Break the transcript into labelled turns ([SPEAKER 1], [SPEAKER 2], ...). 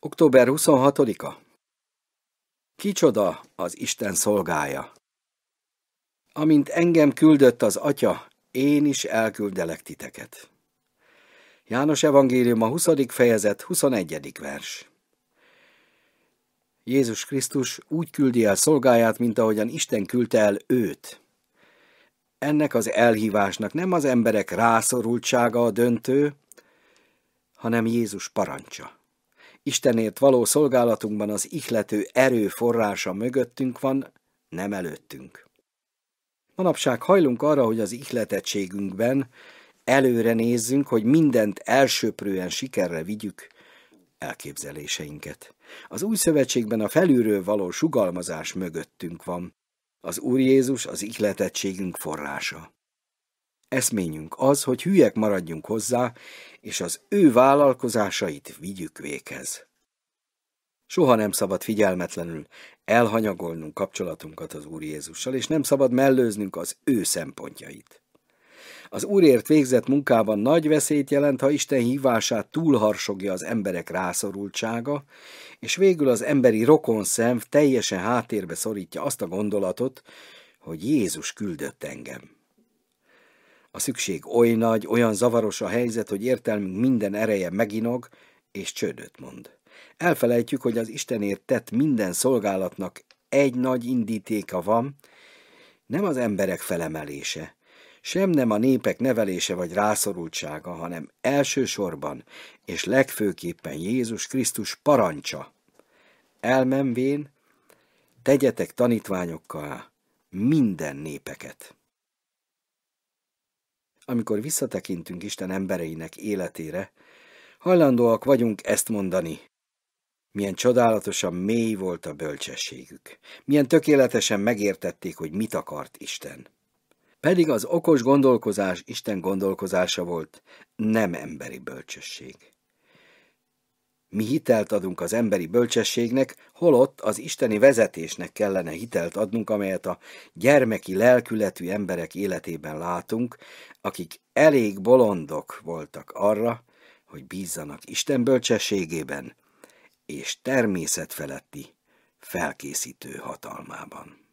[SPEAKER 1] Október 26-a Kicsoda az Isten szolgája? Amint engem küldött az Atya, én is elküldelek titeket. János Evangélium a 20. fejezet 21. vers. Jézus Krisztus úgy küldi el szolgáját, mint ahogyan Isten küldte el őt. Ennek az elhívásnak nem az emberek rászorultsága a döntő, hanem Jézus parancsa. Istenért való szolgálatunkban az ihlető erő forrása mögöttünk van, nem előttünk. Manapság hajlunk arra, hogy az ihletettségünkben előre nézzünk, hogy mindent elsőprően sikerre vigyük elképzeléseinket. Az új szövetségben a felülről való sugalmazás mögöttünk van. Az Úr Jézus az ihletettségünk forrása eszményünk az, hogy hülyek maradjunk hozzá, és az ő vállalkozásait vigyük véghez. Soha nem szabad figyelmetlenül elhanyagolnunk kapcsolatunkat az Úr Jézussal, és nem szabad mellőznünk az ő szempontjait. Az Úrért végzett munkában nagy veszélyt jelent, ha Isten hívását túlharsogja az emberek rászorultsága, és végül az emberi rokon szem teljesen háttérbe szorítja azt a gondolatot, hogy Jézus küldött engem. A szükség oly nagy, olyan zavaros a helyzet, hogy értelmünk minden ereje meginog, és csődöt mond. Elfelejtjük, hogy az Istenért tett minden szolgálatnak egy nagy indítéka van, nem az emberek felemelése, sem nem a népek nevelése vagy rászorultsága, hanem elsősorban és legfőképpen Jézus Krisztus parancsa. Elmenvén, tegyetek tanítványokká minden népeket amikor visszatekintünk Isten embereinek életére, hajlandóak vagyunk ezt mondani. Milyen csodálatosan mély volt a bölcsességük, milyen tökéletesen megértették, hogy mit akart Isten. Pedig az okos gondolkozás Isten gondolkozása volt, nem emberi bölcsesség. Mi hitelt adunk az emberi bölcsességnek, holott az isteni vezetésnek kellene hitelt adnunk, amelyet a gyermeki lelkületű emberek életében látunk, akik elég bolondok voltak arra, hogy bízzanak Isten bölcsességében és természetfeletti felkészítő hatalmában.